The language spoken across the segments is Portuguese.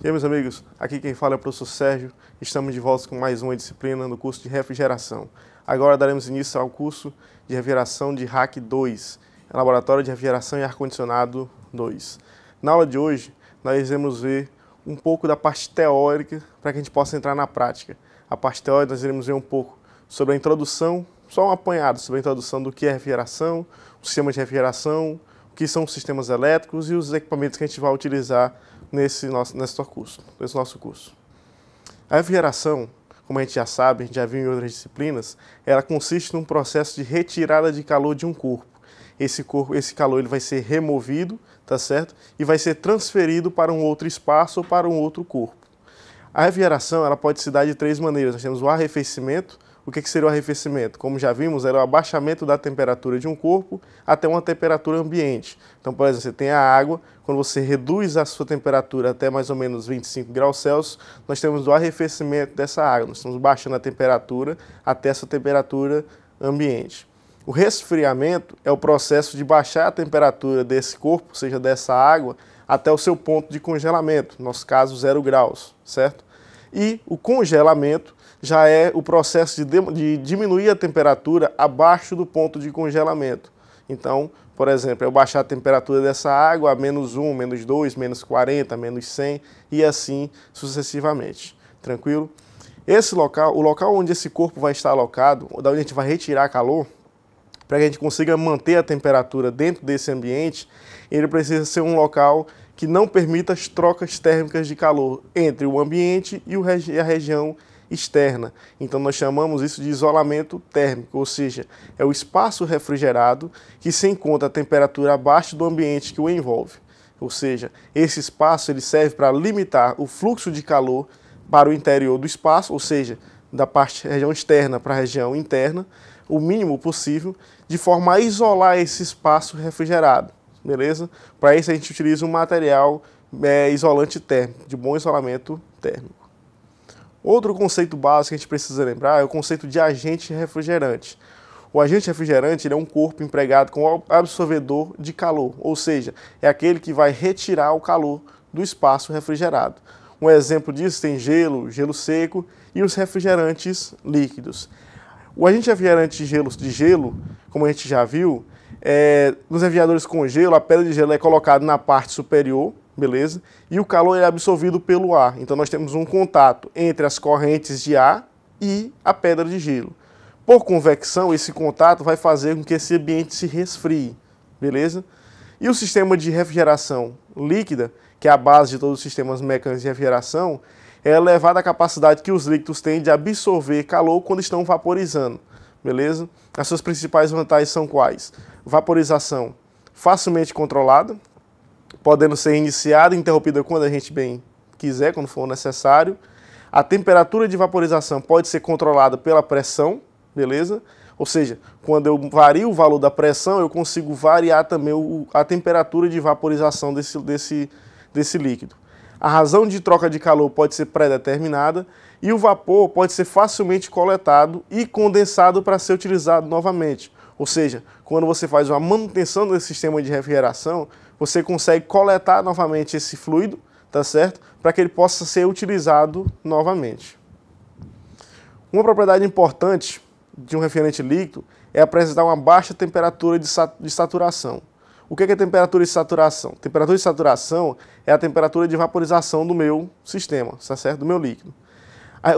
E aí, meus amigos, aqui quem fala é o professor Sérgio. Estamos de volta com mais uma disciplina no curso de refrigeração. Agora daremos início ao curso de refrigeração de RAC 2, Laboratório de Refrigeração e Ar-Condicionado 2. Na aula de hoje, nós iremos ver um pouco da parte teórica para que a gente possa entrar na prática. A parte teórica, nós iremos ver um pouco sobre a introdução, só um apanhado sobre a introdução do que é refrigeração, o sistema de refrigeração, o que são os sistemas elétricos e os equipamentos que a gente vai utilizar nesse nosso, nesse curso, nesse nosso curso. A refrigeração, como a gente já sabe, a gente já viu em outras disciplinas, ela consiste num processo de retirada de calor de um corpo. Esse, corpo, esse calor ele vai ser removido, tá certo? E vai ser transferido para um outro espaço ou para um outro corpo. A refrigeração ela pode se dar de três maneiras. Nós temos o arrefecimento, o que, que seria o arrefecimento? Como já vimos, era o abaixamento da temperatura de um corpo até uma temperatura ambiente. Então, por exemplo, você tem a água, quando você reduz a sua temperatura até mais ou menos 25 graus Celsius, nós temos o arrefecimento dessa água, nós estamos baixando a temperatura até essa temperatura ambiente. O resfriamento é o processo de baixar a temperatura desse corpo, ou seja, dessa água, até o seu ponto de congelamento, no nosso caso, zero graus, certo? E o congelamento já é o processo de, de diminuir a temperatura abaixo do ponto de congelamento. Então, por exemplo, eu baixar a temperatura dessa água a menos 1, menos 2, menos 40, menos 100 e assim sucessivamente. Tranquilo? Esse local, o local onde esse corpo vai estar alocado, da onde a gente vai retirar calor, para que a gente consiga manter a temperatura dentro desse ambiente, ele precisa ser um local que não permita as trocas térmicas de calor entre o ambiente e a região externa. Então nós chamamos isso de isolamento térmico, ou seja, é o espaço refrigerado que se encontra a temperatura abaixo do ambiente que o envolve. Ou seja, esse espaço ele serve para limitar o fluxo de calor para o interior do espaço, ou seja, da parte região externa para a região interna, o mínimo possível, de forma a isolar esse espaço refrigerado, beleza? Para isso a gente utiliza um material é, isolante térmico, de bom isolamento térmico. Outro conceito básico que a gente precisa lembrar é o conceito de agente refrigerante. O agente refrigerante é um corpo empregado como absorvedor de calor, ou seja, é aquele que vai retirar o calor do espaço refrigerado. Um exemplo disso tem gelo, gelo seco e os refrigerantes líquidos. O agente aviarante de gelo, de gelo como a gente já viu, é, nos aviadores com gelo, a pedra de gelo é colocada na parte superior, beleza? E o calor é absorvido pelo ar. Então nós temos um contato entre as correntes de ar e a pedra de gelo. Por convecção, esse contato vai fazer com que esse ambiente se resfrie, beleza? E o sistema de refrigeração líquida, que é a base de todos os sistemas mecânicos de refrigeração, é elevada a capacidade que os líquidos têm de absorver calor quando estão vaporizando, beleza? As suas principais vantagens são quais? Vaporização facilmente controlada, podendo ser iniciada e interrompida quando a gente bem quiser, quando for necessário. A temperatura de vaporização pode ser controlada pela pressão, beleza? Ou seja, quando eu vario o valor da pressão, eu consigo variar também o, a temperatura de vaporização desse, desse, desse líquido a razão de troca de calor pode ser pré-determinada e o vapor pode ser facilmente coletado e condensado para ser utilizado novamente. Ou seja, quando você faz uma manutenção do sistema de refrigeração, você consegue coletar novamente esse fluido, tá certo? Para que ele possa ser utilizado novamente. Uma propriedade importante de um refrigerante líquido é apresentar uma baixa temperatura de saturação. O que é, que é temperatura de saturação? Temperatura de saturação é a temperatura de vaporização do meu sistema, tá certo? Do meu líquido.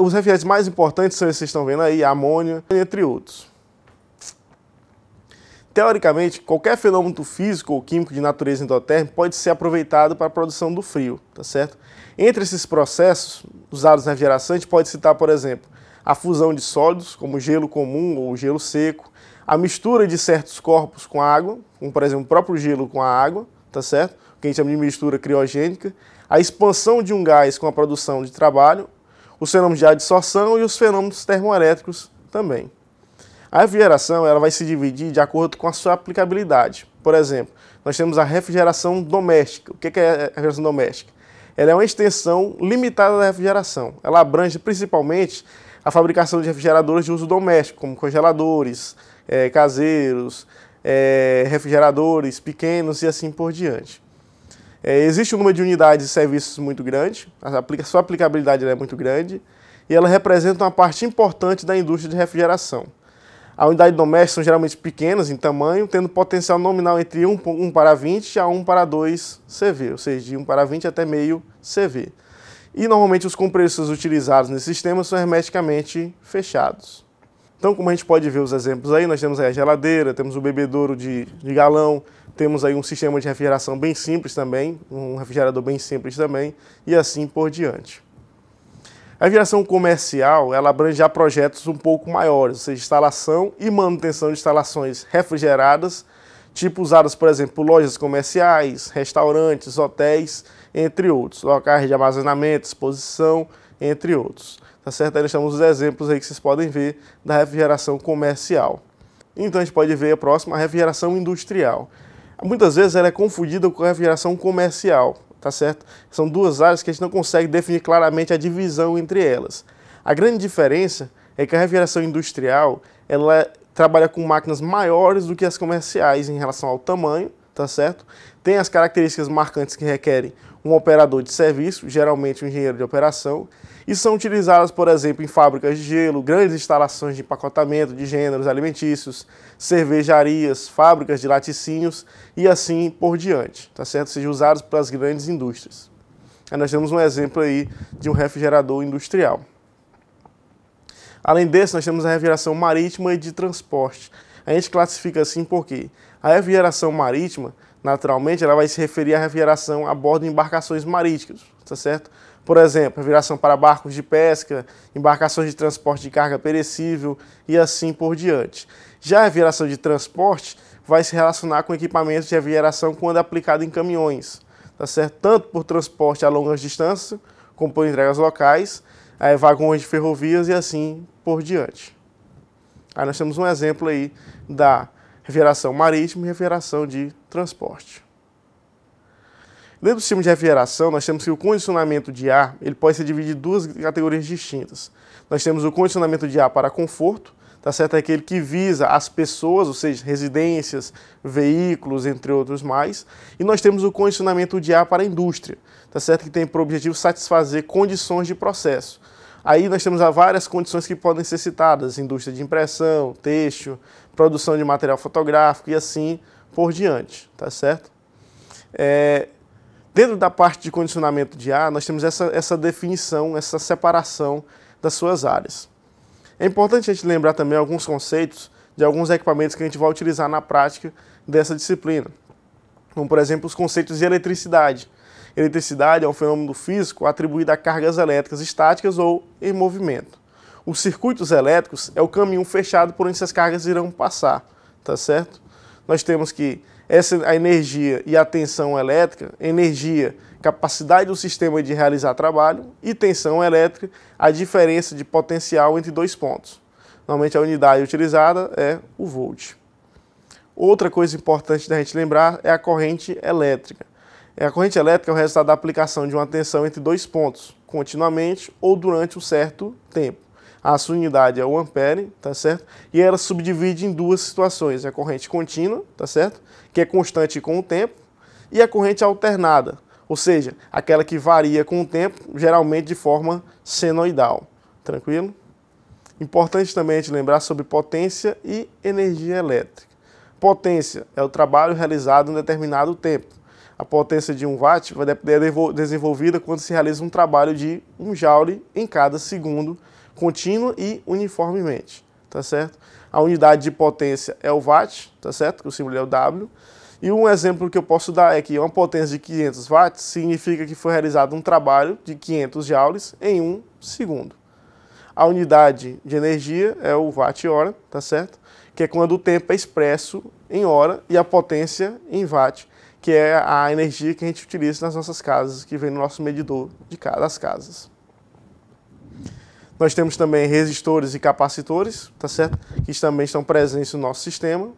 Os reagentes mais importantes são esses que estão vendo aí, amônia, entre outros. Teoricamente, qualquer fenômeno físico ou químico de natureza endotérmica pode ser aproveitado para a produção do frio, tá certo? Entre esses processos usados na gente pode citar, por exemplo, a fusão de sólidos, como gelo comum ou gelo seco, a mistura de certos corpos com água, como por exemplo o próprio gelo com a água, tá certo? O que a gente chama de mistura criogênica, a expansão de um gás com a produção de trabalho, os fenômenos de adsorção e os fenômenos termoelétricos também. A refrigeração ela vai se dividir de acordo com a sua aplicabilidade. Por exemplo, nós temos a refrigeração doméstica. O que é a refrigeração doméstica? Ela é uma extensão limitada da refrigeração. Ela abrange principalmente a fabricação de refrigeradores de uso doméstico, como congeladores, é, caseiros, é, refrigeradores pequenos e assim por diante. É, existe um número de unidades e serviços muito grande, a sua aplicabilidade é muito grande e ela representa uma parte importante da indústria de refrigeração. A unidade doméstica são geralmente pequenas em tamanho, tendo potencial nominal entre 1, 1 para 20 a 1 para 2 CV, ou seja, de 1 para 20 até meio CV e normalmente os compressores utilizados nesse sistema são hermeticamente fechados. Então, como a gente pode ver os exemplos aí, nós temos aí a geladeira, temos o bebedouro de, de galão, temos aí um sistema de refrigeração bem simples também, um refrigerador bem simples também, e assim por diante. A refrigeração comercial, ela abrange projetos um pouco maiores, ou seja, instalação e manutenção de instalações refrigeradas tipo usados por exemplo, por lojas comerciais, restaurantes, hotéis, entre outros, locais de armazenamento, exposição, entre outros. Tá certo? Aí nós temos os exemplos aí que vocês podem ver da refrigeração comercial. Então a gente pode ver a próxima, a refrigeração industrial. Muitas vezes ela é confundida com a refrigeração comercial, tá certo? São duas áreas que a gente não consegue definir claramente a divisão entre elas. A grande diferença é que a refrigeração industrial ela trabalha com máquinas maiores do que as comerciais em relação ao tamanho, tá certo? Tem as características marcantes que requerem um operador de serviço, geralmente um engenheiro de operação, e são utilizadas, por exemplo, em fábricas de gelo, grandes instalações de empacotamento de gêneros alimentícios, cervejarias, fábricas de laticínios e assim por diante, tá certo? seja, usados para as grandes indústrias. Aí nós temos um exemplo aí de um refrigerador industrial. Além desse, nós temos a refrigeração marítima e de transporte. A gente classifica assim porque a refrigeração marítima, naturalmente, ela vai se referir à refrigeração a bordo de embarcações marítimas, tá certo? Por exemplo, refrigeração para barcos de pesca, embarcações de transporte de carga perecível e assim por diante. Já a refrigeração de transporte vai se relacionar com equipamentos de refrigeração quando aplicado em caminhões, tá certo? Tanto por transporte a longas distâncias, como por entregas locais, é, vagões de ferrovias e assim por diante. Aí nós temos um exemplo aí da refrigeração marítima e refrigeração de transporte. Dentro do sistema de refrigeração, nós temos que o condicionamento de ar ele pode ser dividido em duas categorias distintas. Nós temos o condicionamento de ar para conforto, tá certo? É aquele que visa as pessoas, ou seja, residências, veículos, entre outros mais. E nós temos o condicionamento de ar para a indústria, tá certo? Que tem por objetivo satisfazer condições de processo. Aí nós temos várias condições que podem ser citadas, indústria de impressão, texto, produção de material fotográfico e assim por diante, tá certo? É, dentro da parte de condicionamento de ar, nós temos essa, essa definição, essa separação das suas áreas. É importante a gente lembrar também alguns conceitos de alguns equipamentos que a gente vai utilizar na prática dessa disciplina. Como, por exemplo, os conceitos de eletricidade. Eletricidade é um fenômeno físico atribuído a cargas elétricas estáticas ou em movimento. Os circuitos elétricos é o caminho fechado por onde essas cargas irão passar, tá certo? Nós temos que essa a energia e a tensão elétrica, energia, capacidade do sistema de realizar trabalho e tensão elétrica, a diferença de potencial entre dois pontos. Normalmente a unidade utilizada é o volt. Outra coisa importante da gente lembrar é a corrente elétrica. É, a corrente elétrica é o resultado da aplicação de uma tensão entre dois pontos, continuamente ou durante um certo tempo a sua unidade é o ampere, tá certo? E ela subdivide em duas situações, é a corrente contínua, tá certo? Que é constante com o tempo, e a corrente alternada, ou seja, aquela que varia com o tempo, geralmente de forma senoidal, tranquilo? Importante também a gente lembrar sobre potência e energia elétrica. Potência é o trabalho realizado em determinado tempo. A potência de 1 watt vai ser desenvolvida quando se realiza um trabalho de 1 joule em cada segundo contínua e uniformemente, tá certo? A unidade de potência é o watt, tá certo? Que o símbolo é o W. E um exemplo que eu posso dar é que uma potência de 500 watts significa que foi realizado um trabalho de 500 joules em um segundo. A unidade de energia é o watt-hora, tá certo? Que é quando o tempo é expresso em hora e a potência em watt, que é a energia que a gente utiliza nas nossas casas, que vem no nosso medidor de cada das casas. Nós temos também resistores e capacitores, tá certo? Que também estão presentes no nosso sistema.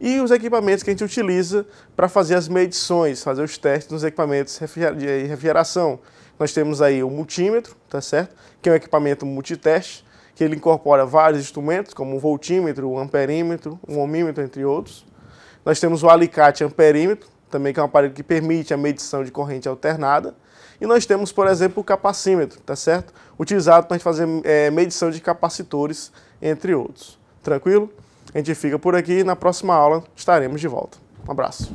E os equipamentos que a gente utiliza para fazer as medições, fazer os testes nos equipamentos de refrigeração. Nós temos aí o multímetro, tá certo? Que é um equipamento multiteste, que ele incorpora vários instrumentos, como o voltímetro, o amperímetro, o ohmímetro, entre outros. Nós temos o alicate amperímetro, também que é um aparelho que permite a medição de corrente alternada. E nós temos, por exemplo, o capacímetro, tá certo? Utilizado para a gente fazer é, medição de capacitores, entre outros. Tranquilo? A gente fica por aqui e na próxima aula estaremos de volta. Um abraço.